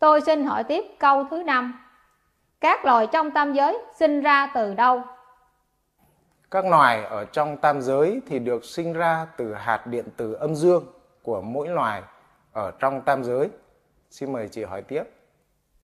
Tôi xin hỏi tiếp câu thứ năm Các loài trong tam giới sinh ra từ đâu? Các loài ở trong tam giới thì được sinh ra từ hạt điện tử âm dương của mỗi loài ở trong tam giới. Xin mời chị hỏi tiếp.